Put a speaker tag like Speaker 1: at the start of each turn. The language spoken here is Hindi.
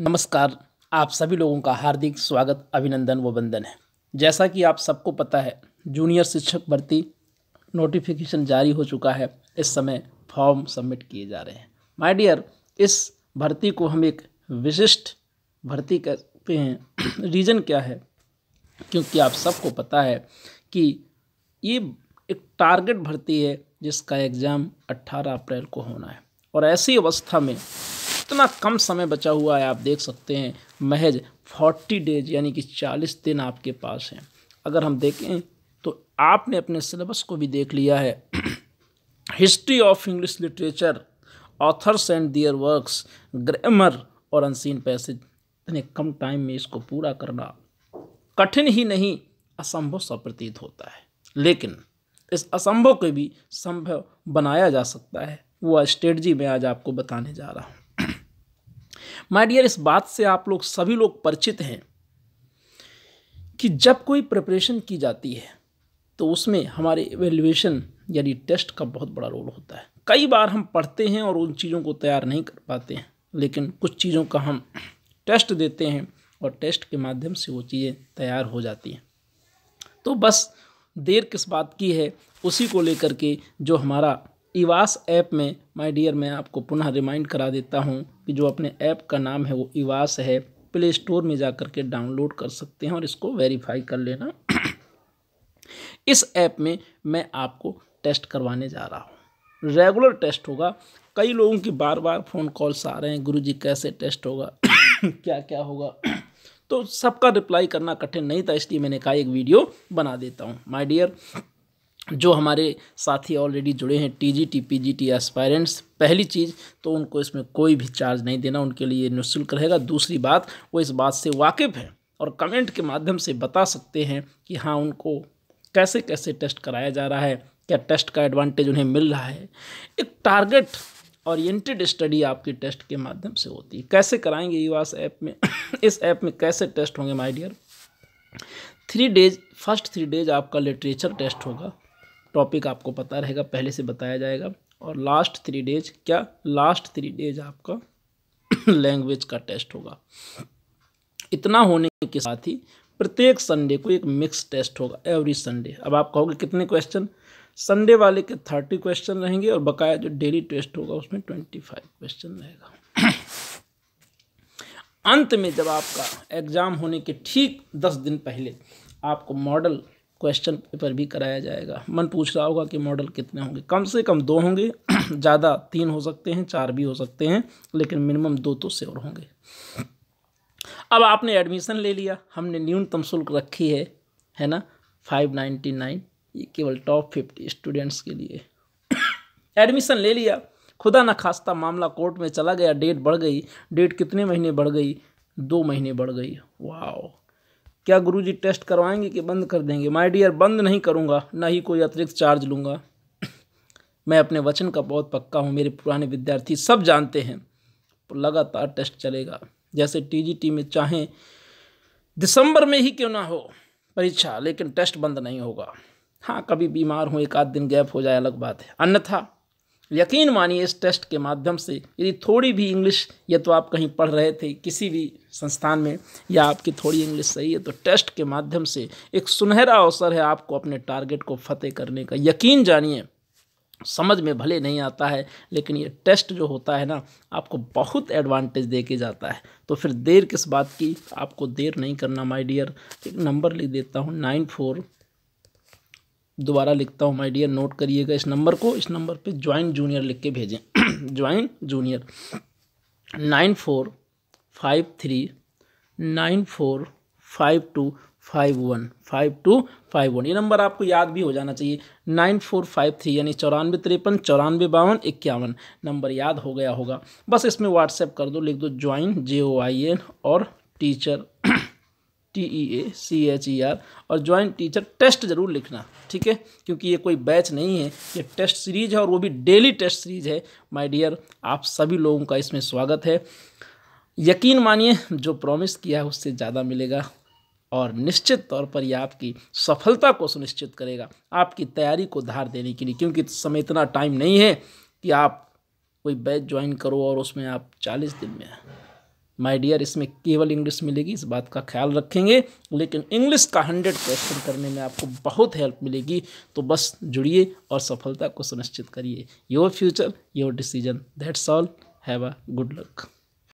Speaker 1: नमस्कार आप सभी लोगों का हार्दिक स्वागत अभिनंदन व वंदन है जैसा कि आप सबको पता है जूनियर शिक्षक भर्ती नोटिफिकेशन जारी हो चुका है इस समय फॉर्म सबमिट किए जा रहे हैं माय डियर इस भर्ती को हम एक विशिष्ट भर्ती करते हैं रीज़न क्या है क्योंकि आप सबको पता है कि ये एक टारगेट भर्ती है जिसका एग्ज़ाम 18 अप्रैल को होना है और ऐसी अवस्था में कितना कम समय बचा हुआ है आप देख सकते हैं महज फोर्टी डेज यानी कि चालीस दिन आपके पास हैं अगर हम देखें तो आपने अपने सिलेबस को भी देख लिया है history of English literature authors and their works grammar और अनसीन पैसेज इतने कम टाइम में इसको पूरा करना कठिन ही नहीं असंभव सा प्रतीत होता है लेकिन इस असंभव को भी संभव बनाया जा सकता है वह स्ट्रेटजी मैं आज आपको बताने जा रहा हूँ माय डियर इस बात से आप लोग सभी लोग परिचित हैं कि जब कोई प्रिपरेशन की जाती है तो उसमें हमारे एवेल्युएशन यानी टेस्ट का बहुत बड़ा रोल होता है कई बार हम पढ़ते हैं और उन चीज़ों को तैयार नहीं कर पाते हैं लेकिन कुछ चीज़ों का हम टेस्ट देते हैं और टेस्ट के माध्यम से वो चीज़ें तैयार हो जाती हैं तो बस देर किस बात की है उसी को लेकर के जो हमारा ईवास ऐप में माय डियर मैं आपको पुनः रिमाइंड करा देता हूँ कि जो अपने ऐप का नाम है वो ईवास है प्ले स्टोर में जा कर के डाउनलोड कर सकते हैं और इसको वेरीफाई कर लेना इस ऐप में मैं आपको टेस्ट करवाने जा रहा हूँ रेगुलर टेस्ट होगा कई लोगों की बार बार फ़ोन कॉल्स आ रहे हैं गुरु जी कैसे टेस्ट होगा क्या क्या होगा तो सबका रिप्लाई करना कठिन नहीं था इसलिए मैंने कहा एक वीडियो बना देता हूँ माय डियर जो हमारे साथी ऑलरेडी जुड़े हैं T G T P G T aspirants पहली चीज़ तो उनको इसमें कोई भी चार्ज नहीं देना उनके लिए निःशुल्क रहेगा दूसरी बात वो इस बात से वाकिफ़ हैं और कमेंट के माध्यम से बता सकते हैं कि हाँ उनको कैसे कैसे टेस्ट कराया जा रहा है क्या टेस्ट का एडवांटेज उन्हें मिल रहा है एक टारगेट ओरिएंटेड स्टडी आपके टेस्ट के माध्यम से होती है कैसे कराएंगे यूवास ऐप में इस ऐप में कैसे टेस्ट होंगे my dear three days first three days आपका लिटरेचर टेस्ट होगा टॉपिक आपको पता रहेगा पहले से बताया जाएगा और लास्ट थ्री डेज क्या लास्ट थ्री डेज आपका लैंग्वेज का टेस्ट होगा इतना होने के साथ ही प्रत्येक संडे को एक मिक्स टेस्ट होगा एवरी संडे अब आप कहोगे कितने क्वेश्चन संडे वाले के थर्टी क्वेश्चन रहेंगे और बकाया जो डेली टेस्ट होगा उसमें ट्वेंटी फाइव क्वेश्चन रहेगा अंत में जब आपका एग्ज़ाम होने के ठीक दस दिन पहले आपको मॉडल क्वेश्चन पेपर भी कराया जाएगा मन पूछ रहा होगा कि मॉडल कितने होंगे कम से कम दो होंगे ज़्यादा तीन हो सकते हैं चार भी हो सकते हैं लेकिन मिनिमम दो तो सेवर होंगे अब आपने एडमिशन ले लिया हमने न्यूनतम शुल्क रखी है है ना फाइव नाइन्टी नाइन ये केवल टॉप फिफ्टी स्टूडेंट्स के लिए एडमिशन ले लिया खुदा न खास्ता मामला कोर्ट में चला गया डेट बढ़ गई डेट कितने महीने बढ़ गई दो महीने बढ़ गई वाह क्या गुरु जी टेस्ट करवाएंगे कि बंद कर देंगे माय डियर बंद नहीं करूँगा ना ही कोई अतिरिक्त चार्ज लूँगा मैं अपने वचन का बहुत पक्का हूँ मेरे पुराने विद्यार्थी सब जानते हैं लगातार टेस्ट चलेगा जैसे टीजीटी में चाहें दिसंबर में ही क्यों ना हो परीक्षा लेकिन टेस्ट बंद नहीं होगा हाँ कभी बीमार हो एक आध दिन गैप हो जाए अलग बात है अन्यथा यकीन मानिए इस टेस्ट के माध्यम से यदि थोड़ी भी इंग्लिश या तो आप कहीं पढ़ रहे थे किसी भी संस्थान में या आपकी थोड़ी इंग्लिश सही है तो टेस्ट के माध्यम से एक सुनहरा अवसर है आपको अपने टारगेट को फतेह करने का यकीन जानिए समझ में भले नहीं आता है लेकिन ये टेस्ट जो होता है ना आपको बहुत एडवांटेज दे के जाता है तो फिर देर किस बात की आपको देर नहीं करना माय डियर एक नंबर लिख देता हूँ नाइन फोर दोबारा लिखता हूँ माय डियर नोट करिएगा इस नंबर को इस नंबर पे ज्वाइन जूनियर लिख के भेजें join junior nine four five three nine four five two five one five two five one ये नंबर आपको याद भी हो जाना चाहिए नाइन फोर फाइव थ्री यानी चौरानवे तिरपन चौरानवे बावन इक्यावन नंबर याद हो गया होगा बस इसमें व्हाट्सएप कर दो लिख दो join J O I N और teacher T E A C H E R और ज्वाइन टीचर टेस्ट ज़रूर लिखना ठीक है क्योंकि ये कोई बैच नहीं है ये टेस्ट सीरीज है और वो भी डेली टेस्ट सीरीज है माय डियर आप सभी लोगों का इसमें स्वागत है यकीन मानिए जो प्रॉमिस किया है उससे ज़्यादा मिलेगा और निश्चित तौर पर यह आपकी सफलता को सुनिश्चित करेगा आपकी तैयारी को धार देने के लिए क्योंकि इस समय इतना टाइम नहीं है कि आप कोई बैच ज्वाइन करो और उसमें आप चालीस दिन में माय डियर इसमें केवल इंग्लिश मिलेगी इस बात का ख्याल रखेंगे लेकिन इंग्लिश का हंड्रेड क्वेश्चन करने में आपको बहुत हेल्प मिलेगी तो बस जुड़िए और सफलता को सुनिश्चित करिए your future your decision that's all have a good luck